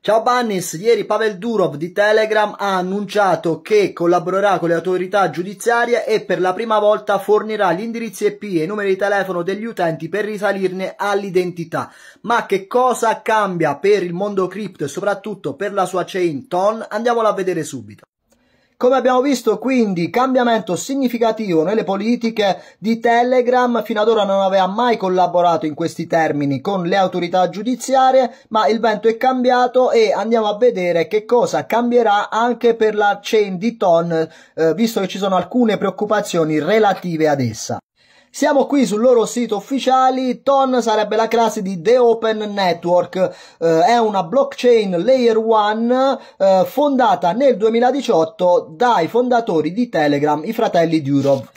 Ciao Bannis, ieri Pavel Durov di Telegram ha annunciato che collaborerà con le autorità giudiziarie e per la prima volta fornirà gli indirizzi IP e i numeri di telefono degli utenti per risalirne all'identità. Ma che cosa cambia per il mondo crypto e soprattutto per la sua chain TON? Andiamola a vedere subito. Come abbiamo visto quindi cambiamento significativo nelle politiche di Telegram, fino ad ora non aveva mai collaborato in questi termini con le autorità giudiziarie, ma il vento è cambiato e andiamo a vedere che cosa cambierà anche per la chain di Ton, eh, visto che ci sono alcune preoccupazioni relative ad essa. Siamo qui sul loro sito ufficiali, TON sarebbe la classe di The Open Network, eh, è una blockchain layer 1 eh, fondata nel 2018 dai fondatori di Telegram, i fratelli Durov.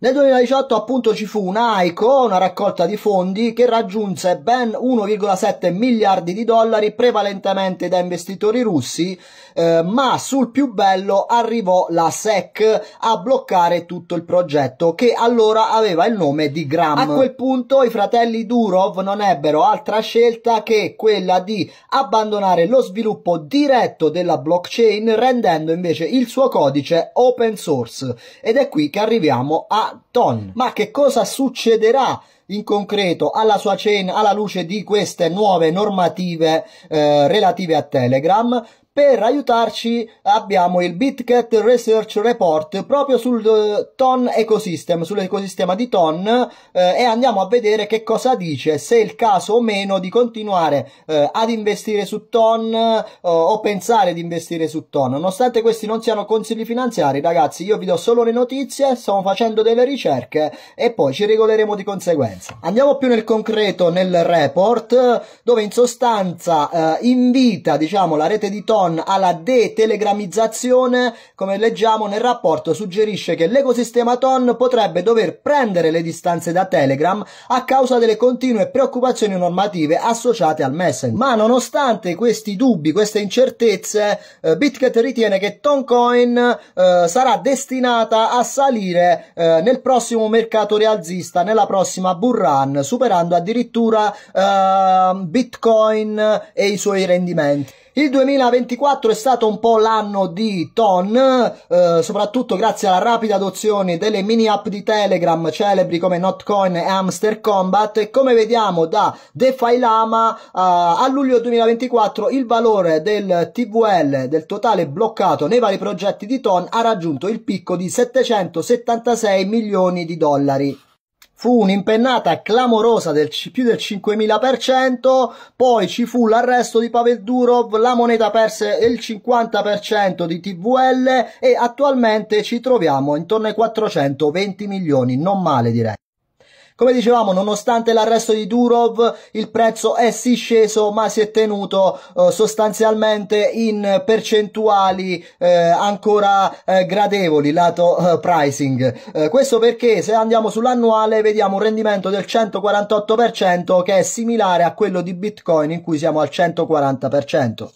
Nel 2018 appunto ci fu un ICO, una raccolta di fondi, che raggiunse ben 1,7 miliardi di dollari prevalentemente da investitori russi, eh, ma sul più bello arrivò la SEC a bloccare tutto il progetto che allora aveva il nome di Gram. A quel punto i fratelli Durov non ebbero altra scelta che quella di abbandonare lo sviluppo diretto della blockchain rendendo invece il suo codice open source ed è qui che arriviamo a a Ma che cosa succederà in concreto alla sua cena alla luce di queste nuove normative eh, relative a Telegram? Per aiutarci abbiamo il BitCat Research Report proprio sul eh, TON Ecosystem, sull'ecosistema di TON uh, e andiamo a vedere che cosa dice, se è il caso o meno di continuare uh, ad investire su TON o pensare di investire su TON. Nonostante questi non siano consigli finanziari, ragazzi, io vi do solo le notizie, stiamo facendo delle ricerche e poi ci regoleremo di conseguenza. Andiamo più nel concreto nel report dove in sostanza invita diciamo, la rete di TON non alla detelegramizzazione, come leggiamo nel rapporto, suggerisce che l'ecosistema TON potrebbe dover prendere le distanze da Telegram a causa delle continue preoccupazioni normative associate al Messenger. Ma nonostante questi dubbi, queste incertezze, eh, Bitget ritiene che Toncoin eh, sarà destinata a salire eh, nel prossimo mercato rialzista, nella prossima bull run, superando addirittura ehm, Bitcoin e i suoi rendimenti. Il 2024 è stato un po' l'anno di Ton, eh, soprattutto grazie alla rapida adozione delle mini app di Telegram celebri come Notcoin e Hamster Combat e come vediamo da DeFi Lama eh, a luglio 2024 il valore del TVL del totale bloccato nei vari progetti di Ton ha raggiunto il picco di 776 milioni di dollari fu un'impennata clamorosa del più del 5000%, poi ci fu l'arresto di Pavel Durov, la moneta perse il 50% di TVL e attualmente ci troviamo intorno ai 420 milioni, non male direi. Come dicevamo, nonostante l'arresto di Durov, il prezzo è sì sceso, ma si è tenuto eh, sostanzialmente in percentuali eh, ancora eh, gradevoli, lato eh, pricing. Eh, questo perché se andiamo sull'annuale vediamo un rendimento del 148% che è similare a quello di Bitcoin in cui siamo al 140%.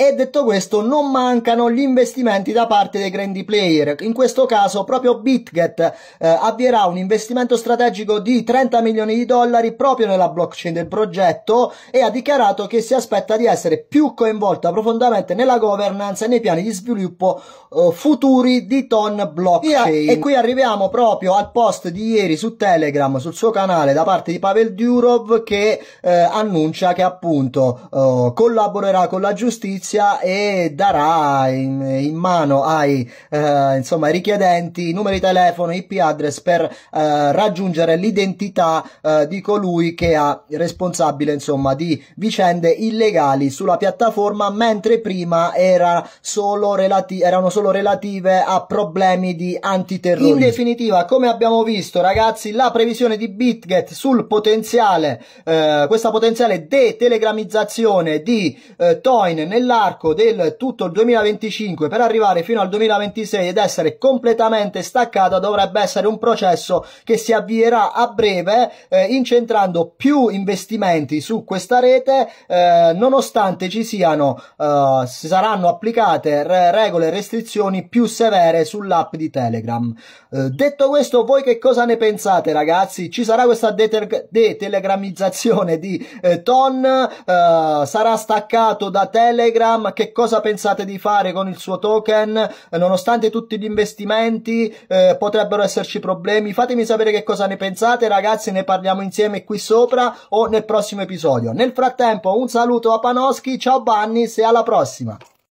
E detto questo, non mancano gli investimenti da parte dei grandi player. In questo caso, proprio BitGet eh, avvierà un investimento strategico di 30 milioni di dollari proprio nella blockchain del progetto e ha dichiarato che si aspetta di essere più coinvolta profondamente nella governance e nei piani di sviluppo eh, futuri di Ton Blockchain. E qui arriviamo proprio al post di ieri su Telegram, sul suo canale, da parte di Pavel Durov che eh, annuncia che appunto eh, collaborerà con la giustizia giustizia e darà in, in mano ai, eh, insomma, richiedenti i numeri telefono, IP address per eh, raggiungere l'identità eh, di colui che è responsabile insomma, di vicende illegali sulla piattaforma, mentre prima era solo relati- erano solo relative a problemi di antiterrorismo. In definitiva, come abbiamo visto ragazzi, la previsione di BitGet sul potenziale, eh, questa potenziale detelegramizzazione di eh, Toin nella nell'arco del tutto il 2025 per arrivare fino al 2026 ed essere completamente staccata dovrebbe essere un processo che si avvierà a breve eh, incentrando più investimenti su questa rete eh, nonostante ci siano eh, saranno applicate re regole e restrizioni più severe sull'app di Telegram. Eh, detto questo voi che cosa ne pensate ragazzi? Ci sarà questa detelegramizzazione de di eh, Ton eh, sarà staccato da Telegram Telegram, che cosa pensate di fare con il suo token, nonostante tutti gli investimenti, eh, potrebbero esserci problemi, fatemi sapere che cosa ne pensate ragazzi, ne parliamo insieme qui sopra o nel prossimo episodio. Nel frattempo un saluto a Panoschi, ciao Bannis e alla prossima!